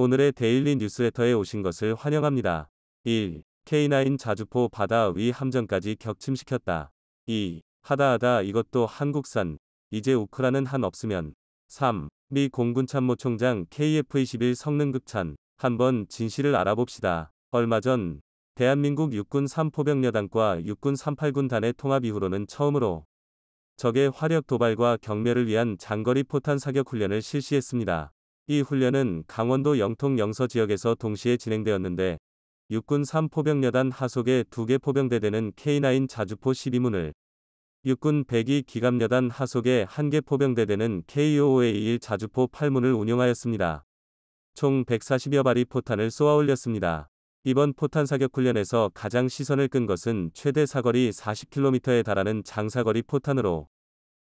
오늘의 데일리 뉴스레터에 오신 것을 환영합니다. 1. K9 자주포 바다 위 함정까지 격침시켰다. 2. 하다하다 이것도 한국산, 이제 우크라는 한 없으면. 3. 미 공군 참모총장 KF-21 성능 극찬, 한번 진실을 알아봅시다. 얼마 전 대한민국 육군 3포병여단과 육군 3 8군단의 통합 이후로는 처음으로 적의 화력 도발과 경멸을 위한 장거리 포탄 사격 훈련을 실시했습니다. 이 훈련은 강원도 영통 영서 지역에서 동시에 진행되었는데 육군 3포병여단 하속의 2개 포병대대는 K9 자주포 12문을 육군 102 기갑여단 하속의 1개 포병대대는 KOA1 자주포 8문을 운용하였습니다. 총 140여 발의 포탄을 쏘아 올렸습니다. 이번 포탄 사격 훈련에서 가장 시선을 끈 것은 최대 사거리 40km에 달하는 장사거리 포탄으로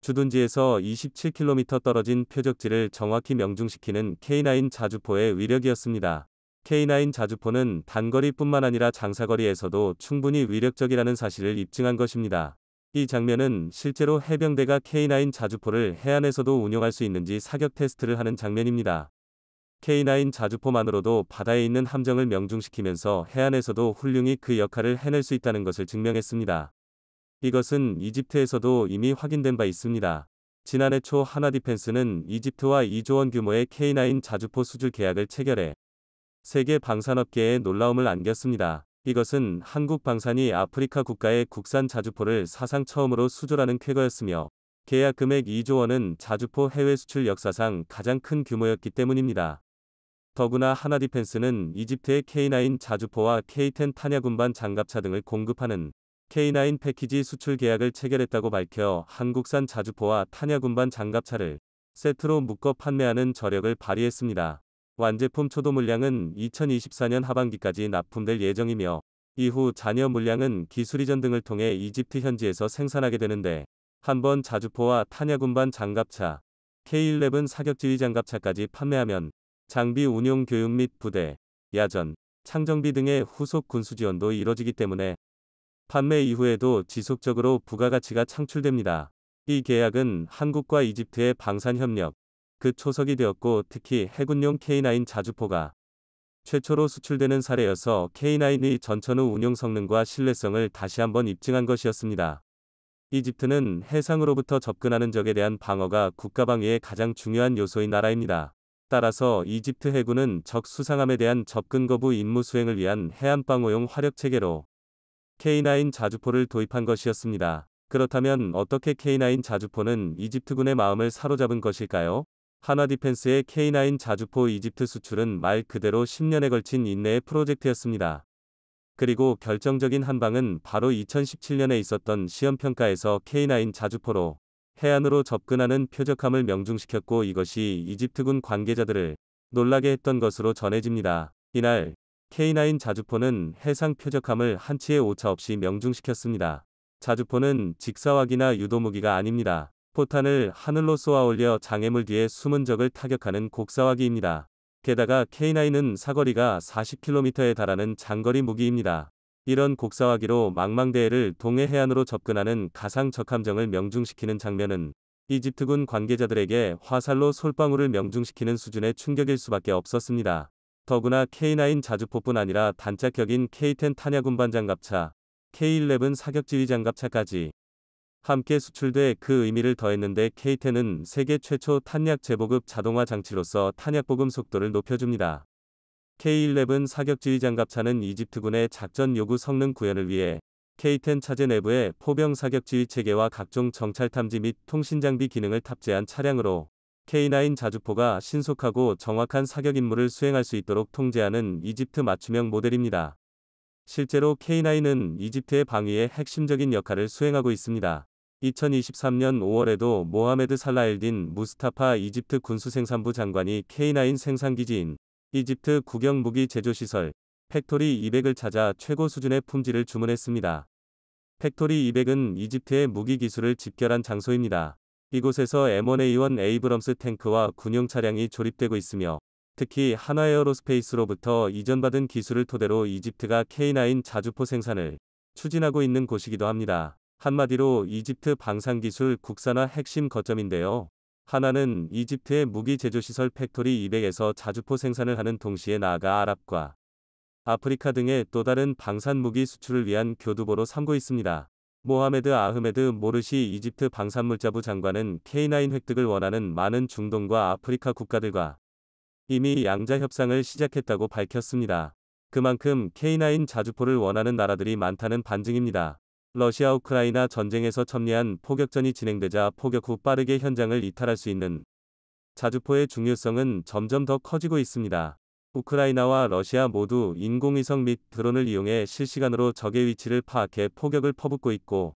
주둔지에서 27km 떨어진 표적지를 정확히 명중시키는 K9 자주포의 위력이었습니다. K9 자주포는 단거리뿐만 아니라 장사거리에서도 충분히 위력적이라는 사실을 입증한 것입니다. 이 장면은 실제로 해병대가 K9 자주포를 해안에서도 운용할 수 있는지 사격 테스트를 하는 장면입니다. K9 자주포만으로도 바다에 있는 함정을 명중시키면서 해안에서도 훌륭히 그 역할을 해낼 수 있다는 것을 증명했습니다. 이것은 이집트에서도 이미 확인된 바 있습니다. 지난해 초 하나디펜스는 이집트와 2조 원 규모의 K9 자주포 수주 계약을 체결해 세계 방산업계에 놀라움을 안겼습니다. 이것은 한국 방산이 아프리카 국가의 국산 자주포를 사상 처음으로 수주라는 쾌거였으며 계약 금액 2조 원은 자주포 해외 수출 역사상 가장 큰 규모였기 때문입니다. 더구나 하나디펜스는 이집트의 K9 자주포와 K10 탄약운반 장갑차 등을 공급하는 K9 패키지 수출 계약을 체결했다고 밝혀 한국산 자주포와 탄약 군반 장갑차를 세트로 묶어 판매하는 저력을 발휘했습니다. 완제품 초도 물량은 2024년 하반기까지 납품될 예정이며 이후 잔여 물량은 기술 이전 등을 통해 이집트 현지에서 생산하게 되는데 한 번 자주포와 탄약 군반 장갑차, K11 사격 지휘 장갑차까지 판매하면 장비 운용 교육 및 부대, 야전, 창정비 등의 후속 군수 지원도 이뤄지기 때문에 판매 이후에도 지속적으로 부가가치가 창출됩니다. 이 계약은 한국과 이집트의 방산협력, 그 초석이 되었고 특히 해군용 K9 자주포가 최초로 수출되는 사례여서 K9의 전천 후 운용 성능과 신뢰성을 다시 한번 입증한 것이었습니다. 이집트는 해상으로부터 접근하는 적에 대한 방어가 국가방위의 가장 중요한 요소인 나라입니다. 따라서 이집트 해군은 적 수상함에 대한 접근 거부 임무 수행을 위한 해안방어용 화력체계로 K9 자주포를 도입한 것이었습니다. 그렇다면 어떻게 K9 자주포는 이집트군의 마음을 사로잡은 것일까요? 하나 디펜스의 K9 자주포 이집트 수출은 말 그대로 10년에 걸친 인내의 프로젝트였습니다. 그리고 결정적인 한방은 바로 2017년에 있었던 시험평가에서 K9 자주포로 해안으로 접근하는 표적함을 명중시켰고 이것이 이집트군 관계자들을 놀라게 했던 것으로 전해집니다. 이날 K9 자주포는 해상 표적함을 한치의 오차 없이 명중시켰습니다. 자주포는 직사화기나 유도무기가 아닙니다. 포탄을 하늘로 쏘아 올려 장애물 뒤에 숨은 적을 타격하는 곡사화기입니다. 게다가 K9은 사거리가 40km에 달하는 장거리 무기입니다. 이런 곡사화기로 망망대해를 동해 해안으로 접근하는 가상 적함정을 명중시키는 장면은 이집트군 관계자들에게 화살로 솔방울을 명중시키는 수준의 충격일 수밖에 없었습니다. 더구나 K9 자주포뿐 아니라 단짝격인 K10 탄약운반 장갑차, K11 사격지휘 장갑차까지 함께 수출돼 그 의미를 더했는데 K10은 세계 최초 탄약 제보급 자동화 장치로서 탄약 보급 속도를 높여줍니다. K11 사격지휘 장갑차는 이집트군의 작전 요구 성능 구현을 위해 K10 차제 내부에 포병 사격지휘 체계와 각종 정찰 탐지 및 통신 장비 기능을 탑재한 차량으로 K9 자주포가 신속하고 정확한 사격 임무를 수행할 수 있도록 통제하는 이집트 맞춤형 모델입니다. 실제로 K9은 이집트의 방위에 핵심적인 역할을 수행하고 있습니다. 2023년 5월에도 모하메드 살라엘딘 무스타파 이집트 군수생산부 장관이 K9 생산기지인 이집트 국영무기 제조시설 팩토리 200을 찾아 최고 수준의 품질을 주문했습니다. 팩토리 200은 이집트의 무기 기술을 집결한 장소입니다. 이곳에서 M1A1 에이브럼스 탱크와 군용 차량이 조립되고 있으며 특히 하나에어로스페이스로부터 이전받은 기술을 토대로 이집트가 K9 자주포 생산을 추진하고 있는 곳이기도 합니다. 한마디로 이집트 방산기술 국산화 핵심 거점인데요. 하나는 이집트의 무기 제조시설 팩토리 200에서 자주포 생산을 하는 동시에 나아가 아랍과 아프리카 등의 또 다른 방산 무기 수출을 위한 교두보로 삼고 있습니다. 모하메드 아흐메드 모르시 이집트 방산물자부 장관은 K9 획득을 원하는 많은 중동과 아프리카 국가들과 이미 양자 협상을 시작했다고 밝혔습니다. 그만큼 K9 자주포를 원하는 나라들이 많다는 반증입니다. 러시아 우크라이나 전쟁에서 첨예한 포격전이 진행되자 포격 후 빠르게 현장을 이탈할 수 있는 자주포의 중요성은 점점 더 커지고 있습니다. 우크라이나와 러시아 모두 인공위성 및 드론을 이용해 실시간으로 적의 위치를 파악해 포격을 퍼붓고 있고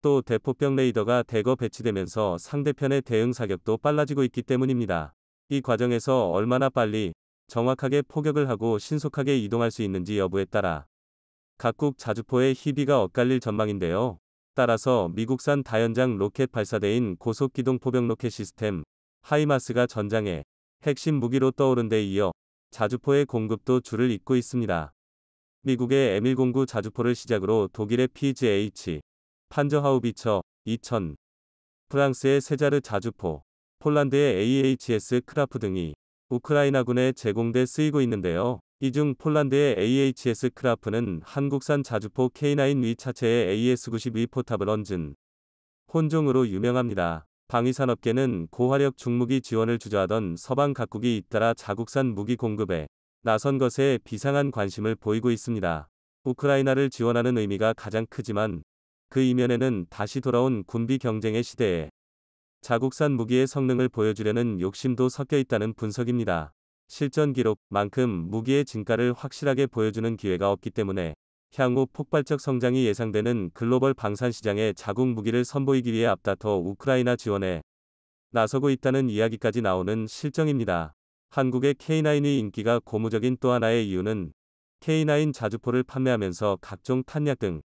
또 대포병 레이더가 대거 배치되면서 상대편의 대응 사격도 빨라지고 있기 때문입니다. 이 과정에서 얼마나 빨리 정확하게 포격을 하고 신속하게 이동할 수 있는지 여부에 따라 각국 자주포의 희비가 엇갈릴 전망인데요. 따라서 미국산 다연장 로켓 발사대인 고속기동 포병 로켓 시스템 하이마스가 전장에 핵심 무기로 떠오른 데 이어 자주포의 공급도 줄을 잇고 있습니다. 미국의 M109 자주포를 시작으로 독일의 PGH, 판저하우비처 2000, 프랑스의 세자르 자주포, 폴란드의 AHS 크라프 등이 우크라이나군에 제공돼 쓰이고 있는데요. 이 중 폴란드의 AHS 크라프는 한국산 자주포 K9 위 차체에 a s 9 2 포탑을 얹은 혼종으로 유명합니다. 방위산업계는 고화력 중무기 지원을 주저하던 서방 각국이 잇따라 자국산 무기 공급에 나선 것에 비상한 관심을 보이고 있습니다. 우크라이나를 지원하는 의미가 가장 크지만 그 이면에는 다시 돌아온 군비 경쟁의 시대에 자국산 무기의 성능을 보여주려는 욕심도 섞여 있다는 분석입니다. 실전 기록만큼 무기의 진가를 확실하게 보여주는 기회가 없기 때문에 향후 폭발적 성장이 예상되는 글로벌 방산 시장에 자국 무기를 선보이기 위해 앞다퉈 우크라이나 지원에 나서고 있다는 이야기까지 나오는 실정입니다. 한국의 K9의 인기가 고무적인 또 하나의 이유는 K9 자주포를 판매하면서 각종 탄약 등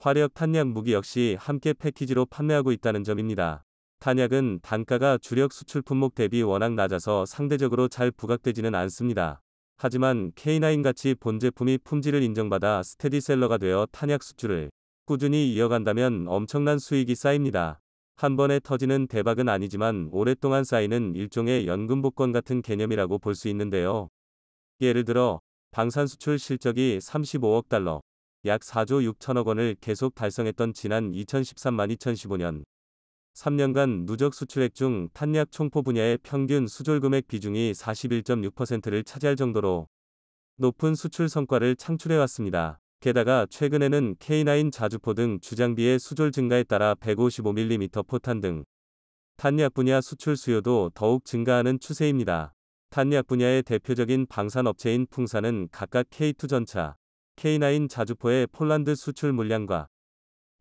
화력 탄약 무기 역시 함께 패키지로 판매하고 있다는 점입니다. 탄약은 단가가 주력 수출 품목 대비 워낙 낮아서 상대적으로 잘 부각되지는 않습니다. 하지만 K9같이 본제품이 품질을 인정받아 스테디셀러가 되어 탄약 수출을 꾸준히 이어간다면 엄청난 수익이 쌓입니다. 한 번에 터지는 대박은 아니지만 오랫동안 쌓이는 일종의 연금 복권 같은 개념이라고 볼 수 있는데요. 예를 들어 방산 수출 실적이 35억 달러, 약 4조 6천억 원을 계속 달성했던 지난 2013만 2015년 3년간 누적 수출액 중 탄약 총포 분야의 평균 수졸금액 비중이 41.6%를 차지할 정도로 높은 수출 성과를 창출해왔습니다. 게다가 최근에는 K9 자주포 등 주장비의 수졸 증가에 따라 155mm 포탄 등 탄약 분야 수출 수요도 더욱 증가하는 추세입니다. 탄약 분야의 대표적인 방산 업체인 풍산은 각각 K2 전차, K9 자주포의 폴란드 수출 물량과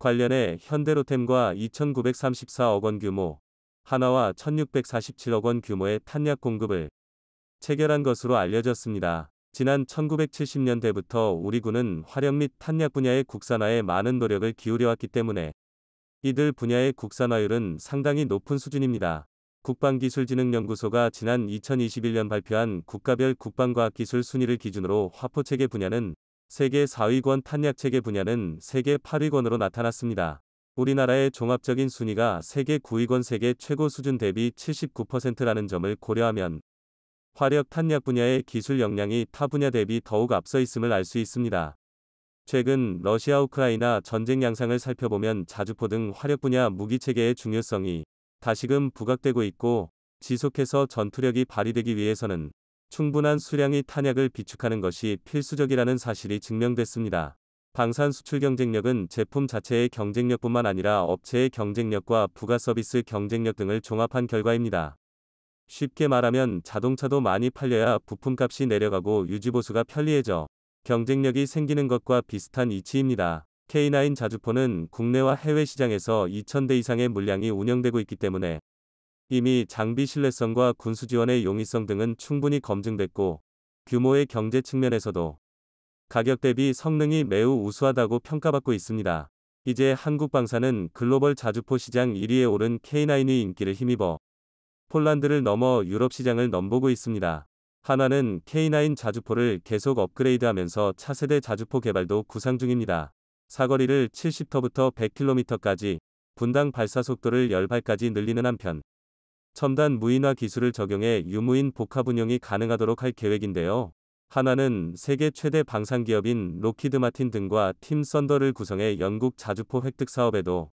관련해 현대로템과 2,934억 원 규모, 하나와 1,647억 원 규모의 탄약 공급을 체결한 것으로 알려졌습니다. 지난 1970년대부터 우리 군은 화력 및 탄약 분야의 국산화에 많은 노력을 기울여왔기 때문에 이들 분야의 국산화율은 상당히 높은 수준입니다. 국방기술진흥연구소가 지난 2021년 발표한 국가별 국방과학기술 순위를 기준으로 화포체계 분야는 세계 4위권 탄약체계 분야는 세계 8위권으로 나타났습니다. 우리나라의 종합적인 순위가 세계 9위권 세계 최고 수준 대비 79%라는 점을 고려하면 화력 탄약 분야의 기술 역량이 타 분야 대비 더욱 앞서 있음을 알 수 있습니다. 최근 러시아 우크라이나 전쟁 양상을 살펴보면 자주포 등 화력 분야 무기 체계의 중요성이 다시금 부각되고 있고 지속해서 전투력이 발휘되기 위해서는 충분한 수량의 탄약을 비축하는 것이 필수적이라는 사실이 증명됐습니다. 방산 수출 경쟁력은 제품 자체의 경쟁력뿐만 아니라 업체의 경쟁력과 부가 서비스 경쟁력 등을 종합한 결과입니다. 쉽게 말하면 자동차도 많이 팔려야 부품값이 내려가고 유지보수가 편리해져 경쟁력이 생기는 것과 비슷한 이치입니다. K9 자주포는 국내와 해외 시장에서 2,000대 이상의 물량이 운영되고 있기 때문에 이미 장비 신뢰성과 군수 지원의 용이성 등은 충분히 검증됐고 규모의 경제 측면에서도 가격 대비 성능이 매우 우수하다고 평가받고 있습니다. 이제 한국방사는 글로벌 자주포 시장 1위에 오른 K9의 인기를 힘입어 폴란드를 넘어 유럽 시장을 넘보고 있습니다. 하나는 K9 자주포를 계속 업그레이드하면서 차세대 자주포 개발도 구상 중입니다. 사거리를 70터부터 100km까지 분당 발사 속도를 10발까지 늘리는 한편 첨단 무인화 기술을 적용해 유무인 복합 운영이 가능하도록 할 계획인데요. 하나는 세계 최대 방산 기업인 로키드 마틴 등과 팀 썬더를 구성해 영국 자주포 획득 사업에도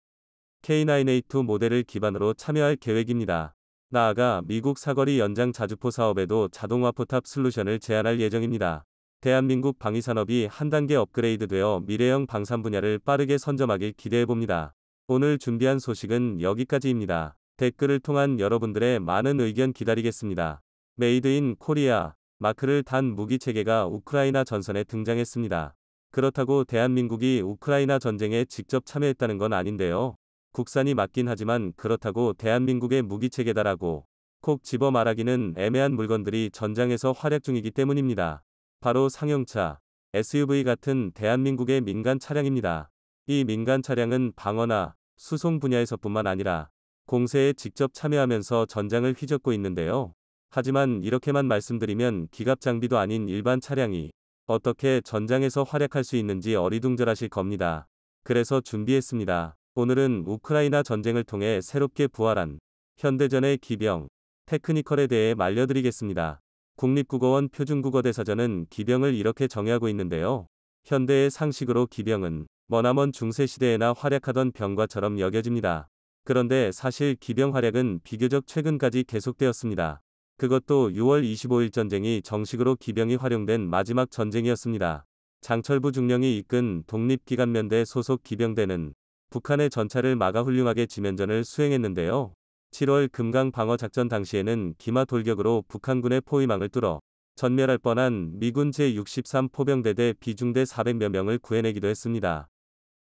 K9A2 모델을 기반으로 참여할 계획입니다. 나아가 미국 사거리 연장 자주포 사업에도 자동화 포탑 솔루션을 제안할 예정입니다. 대한민국 방위산업이 한 단계 업그레이드되어 미래형 방산 분야를 빠르게 선점하길 기대해봅니다. 오늘 준비한 소식은 여기까지입니다. 댓글을 통한 여러분들의 많은 의견 기다리겠습니다. 메이드 인 코리아 마크를 단 무기 체계가 우크라이나 전선에 등장했습니다. 그렇다고 대한민국이 우크라이나 전쟁에 직접 참여했다는 건 아닌데요. 국산이 맞긴 하지만 그렇다고 대한민국의 무기 체계다라고 콕 집어 말하기는 애매한 물건들이 전장에서 활약 중이기 때문입니다. 바로 상용차, SUV 같은 대한민국의 민간 차량입니다. 이 민간 차량은 방어나 수송 분야에서뿐만 아니라 공세에 직접 참여하면서 전장을 휘젓고 있는데요. 하지만 이렇게만 말씀드리면 기갑 장비도 아닌 일반 차량이 어떻게 전장에서 활약할 수 있는지 어리둥절하실 겁니다. 그래서 준비했습니다. 오늘은 우크라이나 전쟁을 통해 새롭게 부활한 현대전의 기병, 테크니컬에 대해 말려드리겠습니다. 국립국어원 표준국어대사전은 기병을 이렇게 정의하고 있는데요. 현대의 상식으로 기병은 머나먼 중세시대에나 활약하던 병과처럼 여겨집니다. 그런데 사실 기병 활약은 비교적 최근까지 계속되었습니다. 그것도 6월 25일 전쟁이 정식으로 기병이 활용된 마지막 전쟁이었습니다. 장철부 중령이 이끈 독립기관면대 소속 기병대는 북한의 전차를 막아 훌륭하게 지면전을 수행했는데요. 7월 금강 방어 작전 당시에는 기마 돌격으로 북한군의 포위망을 뚫어 전멸할 뻔한 미군 제63 포병대대 비중대 400여 명을 구해내기도 했습니다.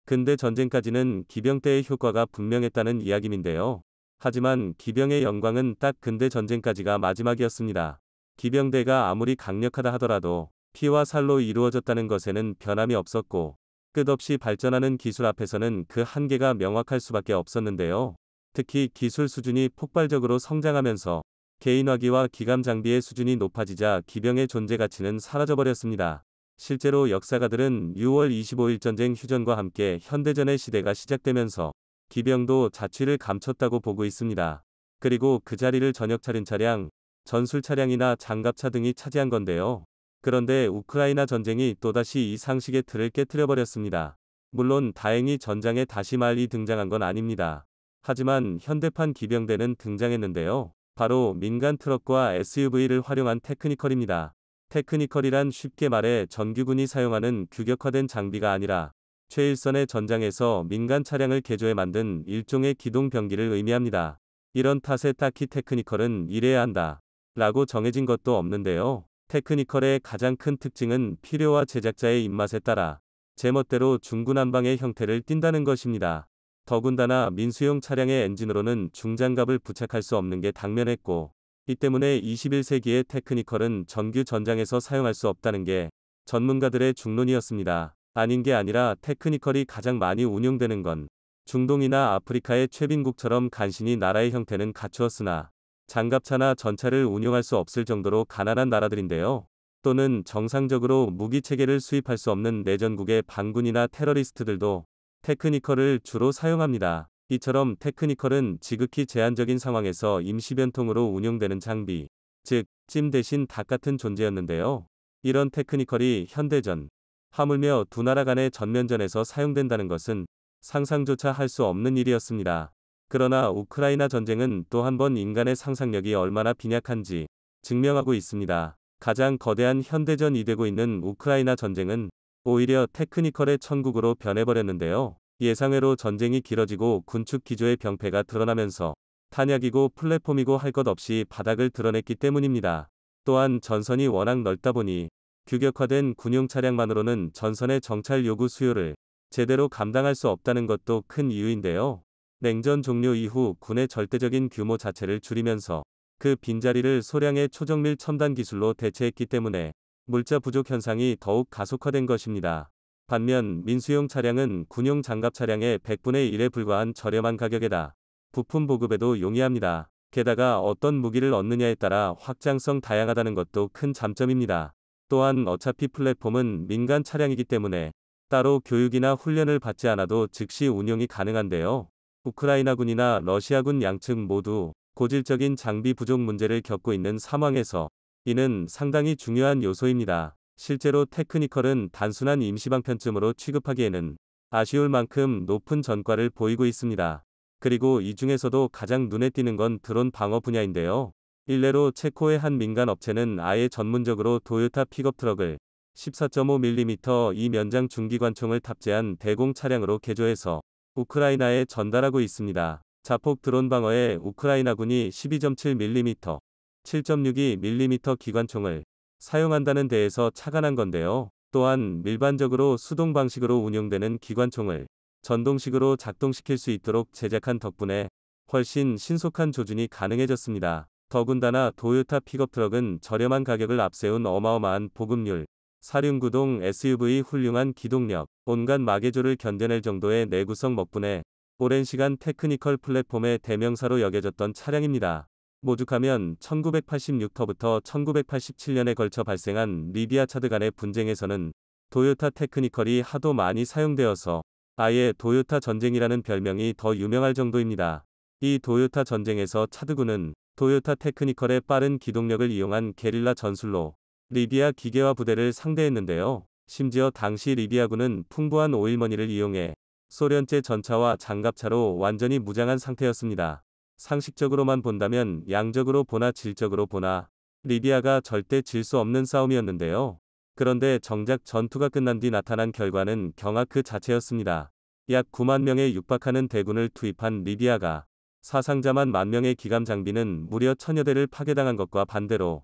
근대 전쟁까지는 기병 때의 효과가 분명했다는 이야기인데요. 하지만 기병의 영광은 딱 근대 전쟁까지가 마지막이었습니다. 기병대가 아무리 강력하다 하더라도 피와 살로 이루어졌다는 것에는 변함이 없었고 끝없이 발전하는 기술 앞에서는 그 한계가 명확할 수밖에 없었는데요. 특히 기술 수준이 폭발적으로 성장하면서 개인화기와 기감 장비의 수준이 높아지자 기병의 존재 가치는 사라져버렸습니다. 실제로 역사가들은 6월 25일 전쟁 휴전과 함께 현대전의 시대가 시작되면서 기병도 자취를 감췄다고 보고 있습니다. 그리고 그 자리를 전역 차린 차량, 전술 차량이나 장갑차 등이 차지한 건데요. 그런데 우크라이나 전쟁이 또다시 이 상식의 틀을 깨뜨려버렸습니다. 물론 다행히 전장에 다시 말이 등장한 건 아닙니다. 하지만 현대판 기병대는 등장했는데요. 바로 민간 트럭과 SUV를 활용한 테크니컬입니다. 테크니컬이란 쉽게 말해 전기군이 사용하는 규격화된 장비가 아니라 최일선의 전장에서 민간 차량을 개조해 만든 일종의 기동 병기를 의미합니다. 이런 탓에 딱히 테크니컬은 이래야 한다. 라고 정해진 것도 없는데요. 테크니컬의 가장 큰 특징은 필요와 제작자의 입맛에 따라 제멋대로 중구난방의 형태를 띈다는 것입니다. 더군다나 민수용 차량의 엔진으로는 중장갑을 부착할 수 없는 게 당면했고 이 때문에 21세기의 테크니컬은 정규 전장에서 사용할 수 없다는 게 전문가들의 중론이었습니다. 아닌 게 아니라 테크니컬이 가장 많이 운용되는 건 중동이나 아프리카의 최빈국처럼 간신히 나라의 형태는 갖추었으나 장갑차나 전차를 운용할 수 없을 정도로 가난한 나라들인데요. 또는 정상적으로 무기체계를 수입할 수 없는 내전국의 반군이나 테러리스트들도 테크니컬을 주로 사용합니다. 이처럼 테크니컬은 지극히 제한적인 상황에서 임시변통으로 운영되는 장비, 즉, 찜 대신 닭 같은 존재였는데요. 이런 테크니컬이 현대전, 하물며 두 나라 간의 전면전에서 사용된다는 것은 상상조차 할 수 없는 일이었습니다. 그러나 우크라이나 전쟁은 또 한 번 인간의 상상력이 얼마나 빈약한지 증명하고 있습니다. 가장 거대한 현대전이 되고 있는 우크라이나 전쟁은 오히려 테크니컬의 천국으로 변해버렸는데요. 예상외로 전쟁이 길어지고 군축 기조의 병폐가 드러나면서 탄약이고 플랫폼이고 할 것 없이 바닥을 드러냈기 때문입니다. 또한 전선이 워낙 넓다 보니 규격화된 군용 차량만으로는 전선의 정찰 요구 수요를 제대로 감당할 수 없다는 것도 큰 이유인데요. 냉전 종료 이후 군의 절대적인 규모 자체를 줄이면서 그 빈자리를 소량의 초정밀 첨단 기술로 대체했기 때문에 물자 부족 현상이 더욱 가속화된 것입니다. 반면 민수용 차량은 군용 장갑 차량의 100분의 1에 불과한 저렴한 가격에다 부품 보급에도 용이합니다. 게다가 어떤 무기를 얻느냐에 따라 확장성 다양하다는 것도 큰 장점입니다. 또한 어차피 플랫폼은 민간 차량이기 때문에 따로 교육이나 훈련을 받지 않아도 즉시 운용이 가능한데요. 우크라이나군이나 러시아군 양측 모두 고질적인 장비 부족 문제를 겪고 있는 상황에서 이는 상당히 중요한 요소입니다. 실제로 테크니컬은 단순한 임시방편쯤으로 취급하기에는 아쉬울 만큼 높은 전과를 보이고 있습니다. 그리고 이 중에서도 가장 눈에 띄는 건 드론 방어 분야인데요. 일례로 체코의 한 민간 업체는 아예 전문적으로 도요타 픽업트럭을 14.5mm 이 면장 중기관총을 탑재한 대공 차량으로 개조해서 우크라이나에 전달하고 있습니다. 자폭 드론 방어에 우크라이나군이 12.7mm, 7.62mm 기관총을 사용한다는 데에서 착안한 건데요. 또한 일반적으로 수동 방식으로 운영되는 기관총을 전동식으로 작동시킬 수 있도록 제작한 덕분에 훨씬 신속한 조준이 가능해졌습니다. 더군다나 도요타 픽업트럭은 저렴한 가격을 앞세운 어마어마한 보급률, 사륜구동 SUV 훌륭한 기동력, 온갖 마개조를 견뎌낼 정도의 내구성 먹분에 오랜 시간 테크니컬 플랫폼의 대명사로 여겨졌던 차량입니다. 모죽하면 1986터부터 1987년에 걸쳐 발생한 리비아 차드 간의 분쟁에서는 도요타 테크니컬이 하도 많이 사용되어서 아예 도요타 전쟁이라는 별명이 더 유명할 정도입니다. 이 도요타 전쟁에서 차드군은 도요타 테크니컬의 빠른 기동력을 이용한 게릴라 전술로 리비아 기계화 부대를 상대했는데요. 심지어 당시 리비아군은 풍부한 오일머니를 이용해 소련제 전차와 장갑차로 완전히 무장한 상태였습니다. 상식적으로만 본다면 양적으로 보나 질적으로 보나 리비아가 절대 질 수 없는 싸움이었는데요. 그런데 정작 전투가 끝난 뒤 나타난 결과는 경악 그 자체였습니다. 약 9만 명의 육박하는 대군을 투입한 리비아가 사상자만 만 명의 기감 장비는 무려 천여 대를 파괴당한 것과 반대로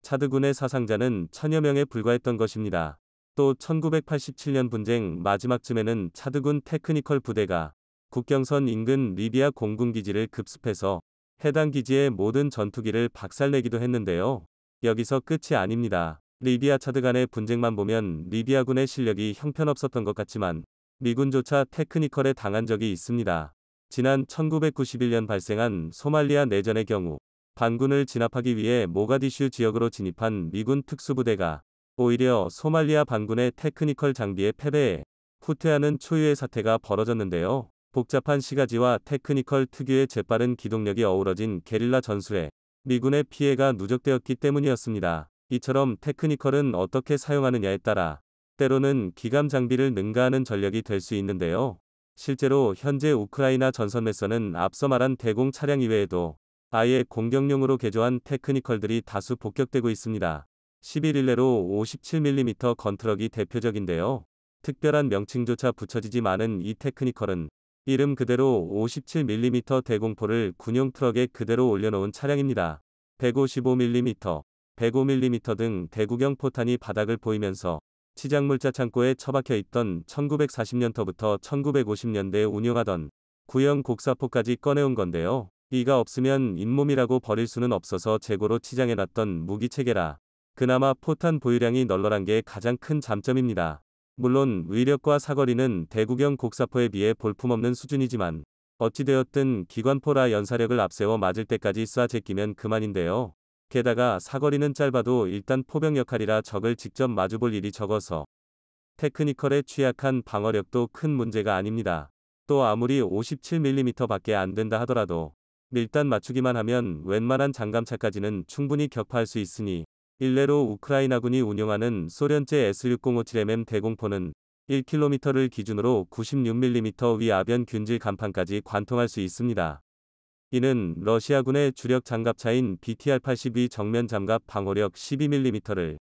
차드군의 사상자는 천여 명에 불과했던 것입니다. 또 1987년 분쟁 마지막쯤에는 차드군 테크니컬 부대가 국경선 인근 리비아 공군기지를 급습해서 해당 기지의 모든 전투기를 박살내기도 했는데요. 여기서 끝이 아닙니다. 리비아 차드 간의 분쟁만 보면 리비아군의 실력이 형편없었던 것 같지만 미군조차 테크니컬에 당한 적이 있습니다. 지난 1991년 발생한 소말리아 내전의 경우 반군을 진압하기 위해 모가디슈 지역으로 진입한 미군 특수부대가 오히려 소말리아 반군의 테크니컬 장비에 패배해 후퇴하는 초유의 사태가 벌어졌는데요. 복잡한 시가지와 테크니컬 특유의 재빠른 기동력이 어우러진 게릴라 전술에 미군의 피해가 누적되었기 때문이었습니다. 이처럼 테크니컬은 어떻게 사용하느냐에 따라 때로는 기감 장비를 능가하는 전력이 될 수 있는데요. 실제로 현재 우크라이나 전선에서는 앞서 말한 대공 차량 이외에도 아예 공격용으로 개조한 테크니컬들이 다수 복격되고 있습니다. 11일레로 57mm 건트럭이 대표적인데요. 특별한 명칭조차 붙여지지 않은 이 테크니컬은 이름 그대로 57mm 대공포를 군용 트럭에 그대로 올려놓은 차량입니다. 155mm, 105mm 등 대구경 포탄이 바닥을 보이면서 치장물자 창고에 처박혀 있던 1940년터부터 1950년대에 운영하던 구형 곡사포까지 꺼내온 건데요. 이가 없으면 잇몸이라고 버릴 수는 없어서 재고로 치장해놨던 무기체계라 그나마 포탄 보유량이 널널한 게 가장 큰 장점입니다. 물론 위력과 사거리는 대구경 곡사포에 비해 볼품없는 수준이지만 어찌되었든 기관포라 연사력을 앞세워 맞을 때까지 쏴 제끼면 그만인데요. 게다가 사거리는 짧아도 일단 포병 역할이라 적을 직접 마주볼 일이 적어서 테크니컬에 취약한 방어력도 큰 문제가 아닙니다. 또 아무리 57mm 밖에 안 된다 하더라도 밀단 맞추기만 하면 웬만한 장감차까지는 충분히 격파할 수 있으니 일례로 우크라이나군이 운영하는 소련제 S6057mm 대공포는 1km를 기준으로 96mm 위 아변 균질 간판까지 관통할 수 있습니다. 이는 러시아군의 주력 장갑차인 BTR-82 정면 장갑 방어력 12mm를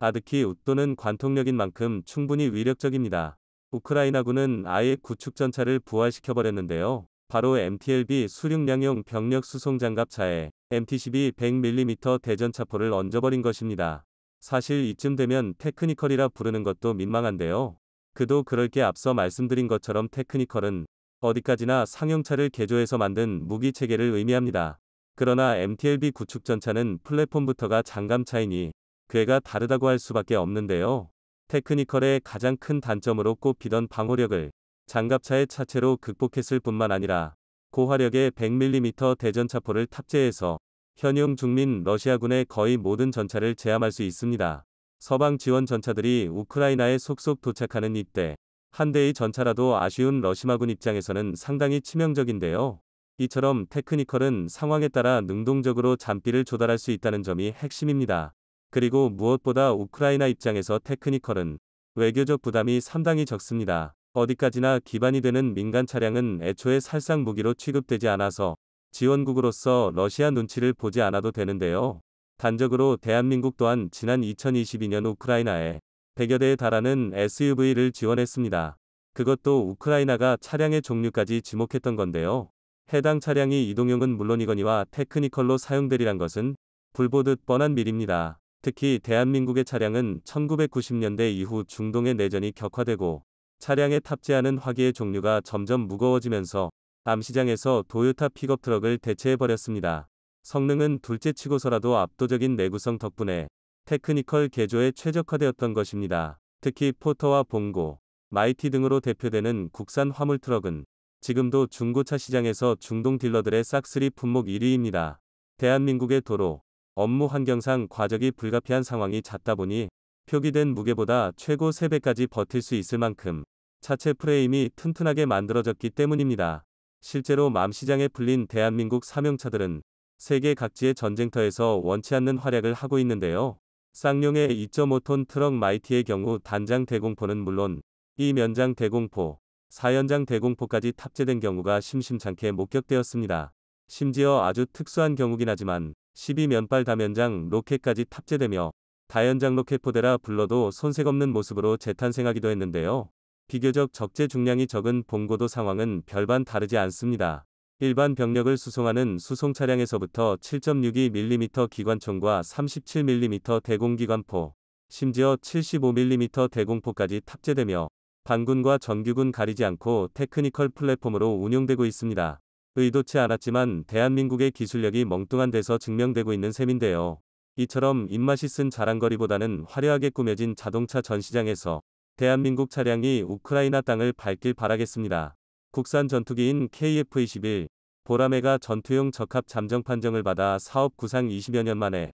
아득히 웃도는 관통력인 만큼 충분히 위력적입니다. 우크라이나군은 아예 구축 전차를 부활시켜버렸는데요. 바로 MTLB 수륙량용 병력 수송 장갑차에 MT12 100mm 대전차포를 얹어버린 것입니다. 사실 이쯤 되면 테크니컬이라 부르는 것도 민망한데요. 그도 그럴 게 앞서 말씀드린 것처럼 테크니컬은 어디까지나 상용차를 개조해서 만든 무기체계를 의미합니다. 그러나 MTLB 구축전차는 플랫폼부터가 장감차이니 괴가 다르다고 할 수밖에 없는데요. 테크니컬의 가장 큰 단점으로 꼽히던 방호력을 장갑차의 차체로 극복했을 뿐만 아니라 고화력의 100mm 대전차포를 탑재해서 현용 중민 러시아군의 거의 모든 전차를 제압할수 있습니다. 서방 지원 전차들이 우크라이나에 속속 도착하는 이때 한 대의 전차라도 아쉬운 러시마군 입장에서는 상당히 치명적인데요. 이처럼 테크니컬은 상황에 따라 능동적으로 잔비를 조달할 수 있다는 점이 핵심입니다. 그리고 무엇보다 우크라이나 입장에서 테크니컬은 외교적 부담이 상당히 적습니다. 어디까지나 기반이 되는 민간 차량은 애초에 살상 무기로 취급되지 않아서 지원국으로서 러시아 눈치를 보지 않아도 되는데요. 단적으로 대한민국 또한 지난 2022년 우크라이나에 100여 대에 달하는 SUV를 지원했습니다. 그것도 우크라이나가 차량의 종류까지 지목했던 건데요. 해당 차량이 이동용은 물론이거니와 테크니컬로 사용되리란 것은 불보듯 뻔한 밀입니다. 특히 대한민국의 차량은 1990년대 이후 중동의 내전이 격화되고 차량에 탑재하는 화기의 종류가 점점 무거워지면서 암시장에서 도요타 픽업 트럭을 대체해버렸습니다. 성능은 둘째치고서라도 압도적인 내구성 덕분에 테크니컬 개조에 최적화되었던 것입니다. 특히 포터와 봉고, 마이티 등으로 대표되는 국산 화물 트럭은 지금도 중고차 시장에서 중동 딜러들의 싹쓸이 품목 1위입니다. 대한민국의 도로, 업무 환경상 과적이 불가피한 상황이 잦다 보니 표기된 무게보다 최고 3배까지 버틸 수 있을 만큼 차체 프레임이 튼튼하게 만들어졌기 때문입니다. 실제로 맘시장에 풀린 대한민국 사명차들은 세계 각지의 전쟁터에서 원치 않는 활약을 하고 있는데요. 쌍용의 2.5톤 트럭 마이티의 경우 단장 대공포는 물론 이 면장 대공포, 4연장 대공포까지 탑재된 경우가 심심찮게 목격되었습니다. 심지어 아주 특수한 경우긴 하지만 12면발 다면장 로켓까지 탑재되며 다현장 로캐포데라 불러도 손색없는 모습으로 재탄생하기도 했는데요. 비교적 적재 중량이 적은 봉고도 상황은 별반 다르지 않습니다. 일반 병력을 수송하는 수송 차량에서부터 7.62mm 기관총과 37mm 대공기관포, 심지어 75mm 대공포까지 탑재되며 반군과 정규군 가리지 않고 테크니컬 플랫폼으로 운용되고 있습니다. 의도치 않았지만 대한민국의 기술력이 멍뚱한 데서 증명되고 있는 셈인데요. 이처럼 입맛이 쓴 자랑거리보다는 화려하게 꾸며진 자동차 전시장에서 대한민국 차량이 우크라이나 땅을 밟길 바라겠습니다. 국산 전투기인 KF-21 보라매가 전투용 적합 잠정 판정을 받아 사업 구상 20여 년 만에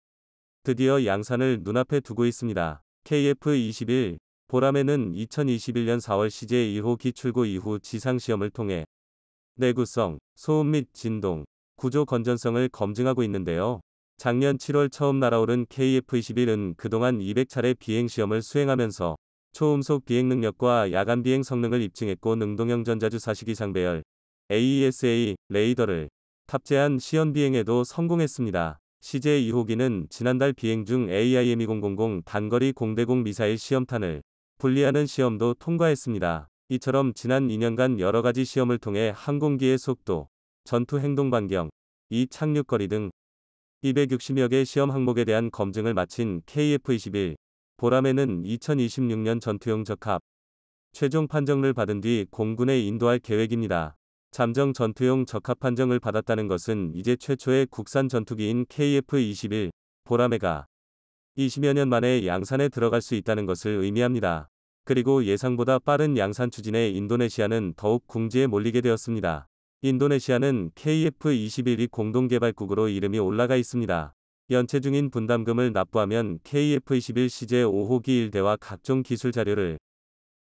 드디어 양산을 눈앞에 두고 있습니다. KF-21 보라매는 2021년 4월 시제 2호 기출고 이후 지상시험을 통해 내구성, 소음 및 진동, 구조 건전성을 검증하고 있는데요. 작년 7월 처음 날아오른 KF-21은 그동안 200차례 비행시험을 수행하면서 초음속 비행 능력과 야간 비행 성능을 입증했고 능동형 전자주 사식 이상 배열 AESA 레이더를 탑재한 시연 비행에도 성공했습니다. CJ 2호기는 지난달 비행 중 AIM-2000 e 단거리 공대공 미사일 시험탄을 분리하는 시험도 통과했습니다. 이처럼 지난 2년간 여러 가지 시험을 통해 항공기의 속도, 전투 행동 반경, 이 착륙 거리 등 260여 개 시험 항목에 대한 검증을 마친 KF21 보람에는 2026년 전투용 적합 최종 판정을 받은 뒤 공군에 인도할 계획입니다. 잠정 전투용 적합 판정을 받았다는 것은 이제 최초의 국산 전투기인 KF-21 보라매가 20여 년 만에 양산에 들어갈 수 있다는 것을 의미합니다. 그리고 예상보다 빠른 양산 추진에 인도네시아는 더욱 궁지에 몰리게 되었습니다. 인도네시아는 KF21이 공동개발국으로 이름이 올라가 있습니다. 연체 중인 분담금을 납부하면 KF21 시제 5호기 1대와 각종 기술 자료를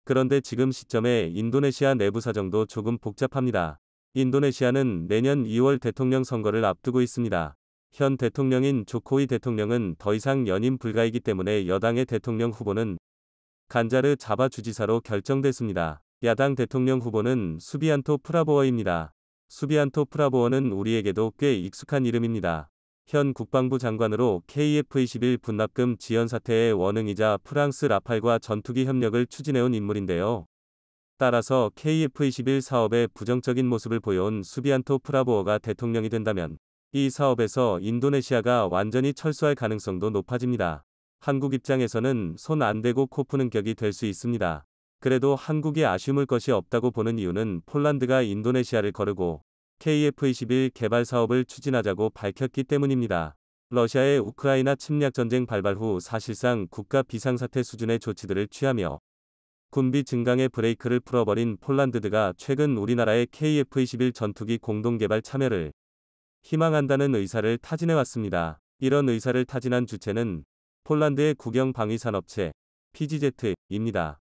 그런데 지금 시점에 인도네시아 내부 사정도 조금 복잡합니다. 인도네시아는 내년 2월 대통령 선거를 앞두고 있습니다. 현 대통령인 조코이 대통령은 더 이상 연임 불가이기 때문에 여당의 대통령 후보는 간자르 자바 주지사로 결정됐습니다. 야당 대통령 후보는 수비안토 프라보어입니다. 수비안토 프라보어는 우리에게도 꽤 익숙한 이름입니다. 현 국방부 장관으로 KF-21 분납금 지연 사태의 원흥이자 프랑스 라팔과 전투기 협력을 추진해온 인물인데요. 따라서 KF-21 사업의 부정적인 모습을 보여온 수비안토 프라보어가 대통령이 된다면 이 사업에서 인도네시아가 완전히 철수할 가능성도 높아집니다. 한국 입장에서는 손 안 대고 코 푸는 격이 될 수 있습니다. 그래도 한국이 아쉬울 것이 없다고 보는 이유는 폴란드가 인도네시아를 거르고 KF-21 개발 사업을 추진하자고 밝혔기 때문입니다. 러시아의 우크라이나 침략 전쟁 발발 후 사실상 국가 비상사태 수준의 조치들을 취하며 군비 증강의 브레이크를 풀어버린 폴란드가 드 최근 우리나라의 KF-21 전투기 공동개발 참여를 희망한다는 의사를 타진해왔습니다. 이런 의사를 타진한 주체는 폴란드의 국영 방위산업체 PGZ입니다.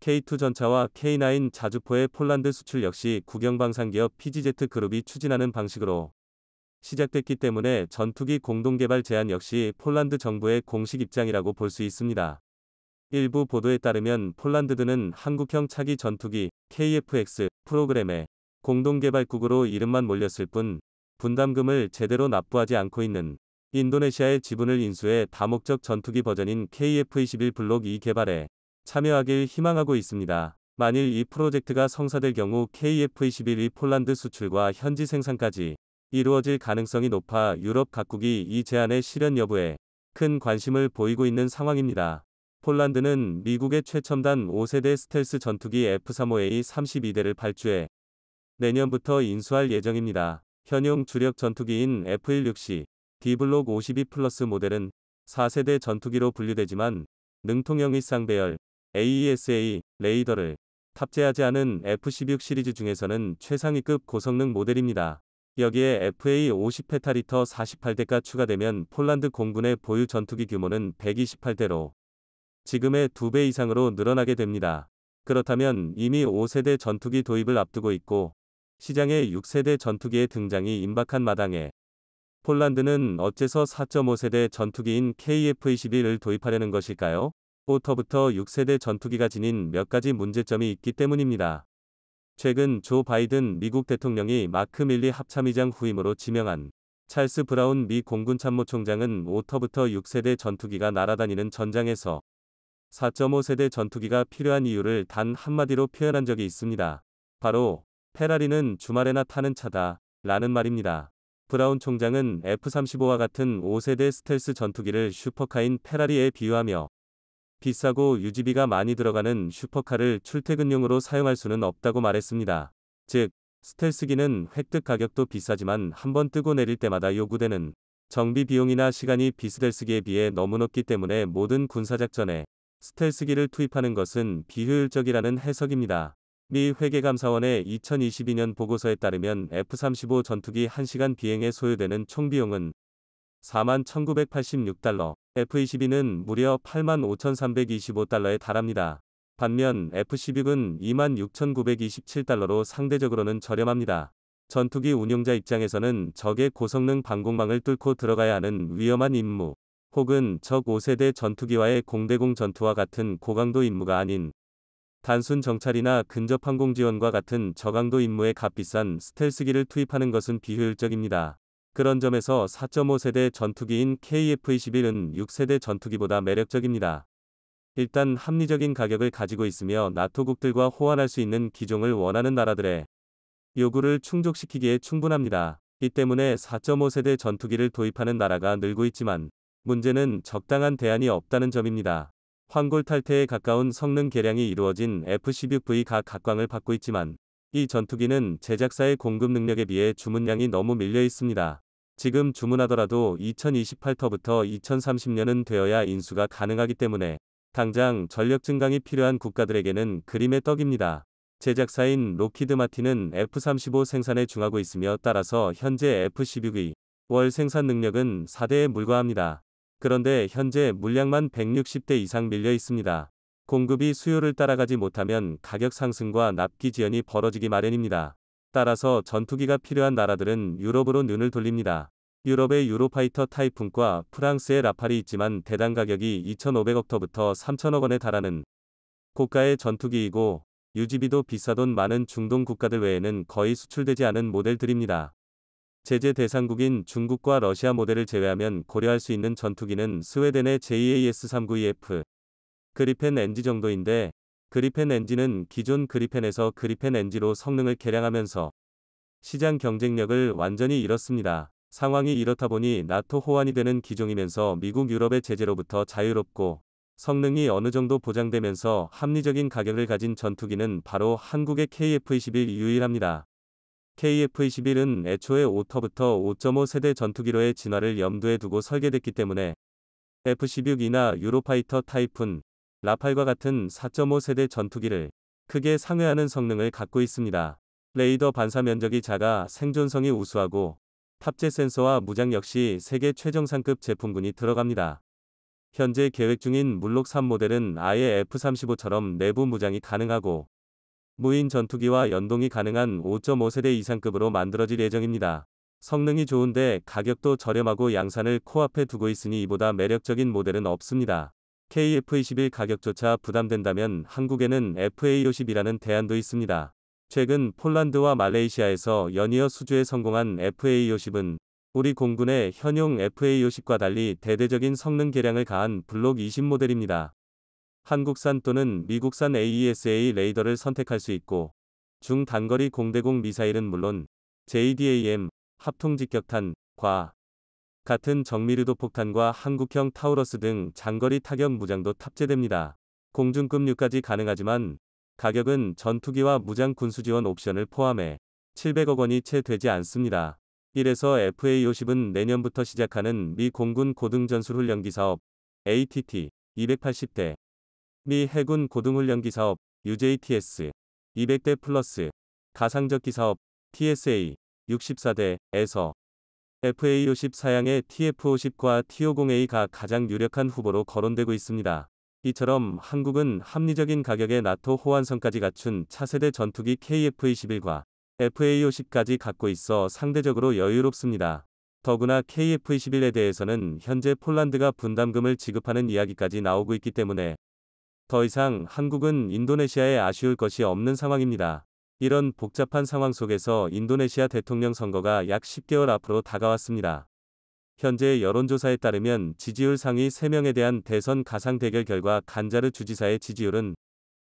K2 전차와 K9 자주포의 폴란드 수출 역시 국영방산기업 PGZ 그룹이 추진하는 방식으로 시작됐기 때문에 전투기 공동개발 제한 역시 폴란드 정부의 공식 입장이라고 볼 수 있습니다. 일부 보도에 따르면 폴란드는 한국형 차기 전투기 KFX 프로그램에 공동개발국으로 이름만 몰렸을 뿐 분담금을 제대로 납부하지 않고 있는 인도네시아의 지분을 인수해 다목적 전투기 버전인 KF-21 블록 2 개발에 참여하길 희망하고 있습니다. 만일 이 프로젝트가 성사될 경우 KF-21이 폴란드 수출과 현지 생산까지 이루어질 가능성이 높아 유럽 각국이 이 제안의 실현 여부에 큰 관심을 보이고 있는 상황입니다. 폴란드는 미국의 최첨단 5세대 스텔스 전투기 F-35A 32대를 발주해 내년부터 인수할 예정입니다. 현용 주력 전투기인 F-16C D블록 52 플러스 모델은 4세대 전투기로 분류되지만 능통형 일상 배열, AESA 레이더를 탑재하지 않은 F-16 시리즈 중에서는 최상위급 고성능 모델입니다. 여기에 FA 50페타리터 48대가 추가되면 폴란드 공군의 보유 전투기 규모는 128대로 지금의 2배 이상으로 늘어나게 됩니다. 그렇다면 이미 5세대 전투기 도입을 앞두고 있고 시장에 6세대 전투기의 등장이 임박한 마당에 폴란드는 어째서 4.5세대 전투기인 KF-21을 도입하려는 것일까요? 4부터 6세대 전투기가 지닌 몇 가지 문제점이 있기 때문입니다. 최근 조 바이든 미국 대통령이 마크 밀리 합참의장 후임으로 지명한 찰스 브라운 미 공군 참모총장은 5터부터 6세대 전투기가 날아다니는 전장에서 4.5세대 전투기가 필요한 이유를 단 한마디로 표현한 적이 있습니다. 바로 페라리는 주말에나 타는 차다 라는 말입니다. 브라운 총장은 F-35와 같은 5세대 스텔스 전투기를 슈퍼카인 페라리에 비유하며 비싸고 유지비가 많이 들어가는 슈퍼카를 출퇴근용으로 사용할 수는 없다고 말했습니다. 즉, 스텔스기는 획득 가격도 비싸지만 한 번 뜨고 내릴 때마다 요구되는 정비 비용이나 시간이 비스텔스기에 비해 너무 높기 때문에 모든 군사작전에 스텔스기를 투입하는 것은 비효율적이라는 해석입니다. 미 회계감사원의 2022년 보고서에 따르면 F-35 전투기 1시간 비행에 소요되는 총 비용은 41,986달러, F-22는 무려 85,325달러에 달합니다. 반면 F-16은 26,927달러로 상대적으로는 저렴합니다. 전투기 운용자 입장에서는 적의 고성능 방공망을 뚫고 들어가야 하는 위험한 임무, 혹은 적 5세대 전투기와의 공대공 전투와 같은 고강도 임무가 아닌 단순 정찰이나 근접 항공 지원과 같은 저강도 임무에 값비싼 스텔스기를 투입하는 것은 비효율적입니다. 그런 점에서 4.5세대 전투기인 KF-21은 6세대 전투기보다 매력적입니다. 일단 합리적인 가격을 가지고 있으며 나토국들과 호환할 수 있는 기종을 원하는 나라들의 요구를 충족시키기에 충분합니다. 이 때문에 4.5세대 전투기를 도입하는 나라가 늘고 있지만 문제는 적당한 대안이 없다는 점입니다. 황골 탈퇴에 가까운 성능 개량이 이루어진 F-16V가 각광을 받고 있지만 이 전투기는 제작사의 공급 능력에 비해 주문량이 너무 밀려 있습니다. 지금 주문하더라도 2028터부터 2030년은 되어야 인수가 가능하기 때문에 당장 전력 증강이 필요한 국가들에게는 그림의 떡입니다. 제작사인 로키드 마틴은 F-35 생산에 중하고 있으며 따라서 현재 F-16의 월 생산 능력은 4대에 불과합니다. 그런데 현재 물량만 160대 이상 밀려 있습니다. 공급이 수요를 따라가지 못하면 가격 상승과 납기 지연이 벌어지기 마련입니다. 따라서 전투기가 필요한 나라들은 유럽으로 눈을 돌립니다. 유럽의 유로파이터 타이푼과 프랑스의 라팔이 있지만 대당 가격이 2,500억터부터 3,000억 원에 달하는 고가의 전투기이고 유지비도 비싸돈 많은 중동 국가들 외에는 거의 수출되지 않은 모델들입니다. 제재 대상국인 중국과 러시아 모델을 제외하면 고려할 수 있는 전투기는 스웨덴의 JAS-39EF, 그리펜 엔 g 정도인데 그리펜 엔 g 는 기존 그리펜에서 그리펜 NG로 성능을 개량하면서 시장 경쟁력을 완전히 잃었습니다. 상황이 이렇다 보니 나토 호환이 되는 기종이면서 미국 유럽의 제재로부터 자유롭고 성능이 어느 정도 보장되면서 합리적인 가격을 가진 전투기는 바로 한국의 KF-21 유일합니다. KF-21은 애초에 5터부터 5.5 세대 전투기로의 진화를 염두에 두고 설계됐기 때문에 F-16이나 유로파이터 타이푼, 라팔과 같은 4.5 세대 전투기를 크게 상회하는 성능을 갖고 있습니다. 레이더 반사 면적이 작아 생존성이 우수하고 탑재 센서와 무장 역시 세계 최정상급 제품군이 들어갑니다. 현재 계획 중인 물록 3 모델은 아예 F-35처럼 내부 무장이 가능하고 무인 전투기와 연동이 가능한 5.5세대 이상급으로 만들어질 예정입니다. 성능이 좋은데 가격도 저렴하고 양산을 코앞에 두고 있으니 이보다 매력적인 모델은 없습니다. KF-21 e 가격조차 부담된다면 한국에는 FA-50이라는 대안도 있습니다. 최근 폴란드와 말레이시아에서 연이어 수주에 성공한 FA-50은 우리 공군의 현용 FA-50과 달리 대대적인 성능 개량을 가한 블록 20 모델입니다. 한국산 또는 미국산 AESA e 레이더를 선택할 수 있고 중단거리 공대공 미사일은 물론 JDAM, 합통직격탄, 과, 같은 정밀유도 폭탄과 한국형 타우러스 등 장거리 타격 무장도 탑재됩니다. 공중급류까지 가능하지만 가격은 전투기와 무장 군수 지원 옵션을 포함해 700억 원이 채 되지 않습니다. 이래서 FA50은 내년부터 시작하는 미 공군 고등전술훈련기 사업 ATT 280대 미 해군 고등훈련기 사업 UJTS 200대 플러스 가상적기 사업 TSA 64대에서 f a 5 4 사양의 TF50과 T50A가 가장 유력한 후보로 거론되고 있습니다. 이처럼 한국은 합리적인 가격에 나토 호환성까지 갖춘 차세대 전투기 KF-21과 FA-50까지 갖고 있어 상대적으로 여유롭습니다. 더구나 KF-21에 대해서는 현재 폴란드가 분담금을 지급하는 이야기까지 나오고 있기 때문에 더 이상 한국은 인도네시아에 아쉬울 것이 없는 상황입니다. 이런 복잡한 상황 속에서 인도네시아 대통령 선거가 약 10개월 앞으로 다가왔습니다. 현재 여론조사에 따르면 지지율 상위 3명에 대한 대선 가상 대결 결과 간자르 주지사의 지지율은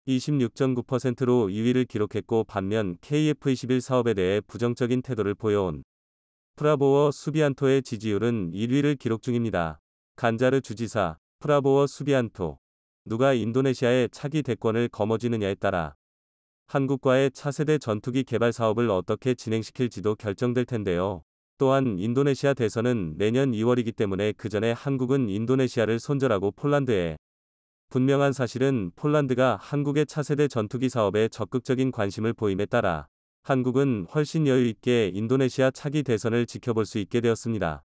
26.9%로 2위를 기록했고 반면 KF21 사업에 대해 부정적인 태도를 보여온 프라보어 수비안토의 지지율은 1위를 기록 중입니다. 간자르 주지사, 프라보어 수비안토, 누가 인도네시아의 차기 대권을 거머쥐느냐에 따라 한국과의 차세대 전투기 개발 사업을 어떻게 진행시킬지도 결정될 텐데요. 또한 인도네시아 대선은 내년 2월이기 때문에 그 전에 한국은 인도네시아를 손절하고 폴란드에 분명한 사실은 폴란드가 한국의 차세대 전투기 사업에 적극적인 관심을 보임에 따라 한국은 훨씬 여유 있게 인도네시아 차기 대선을 지켜볼 수 있게 되었습니다.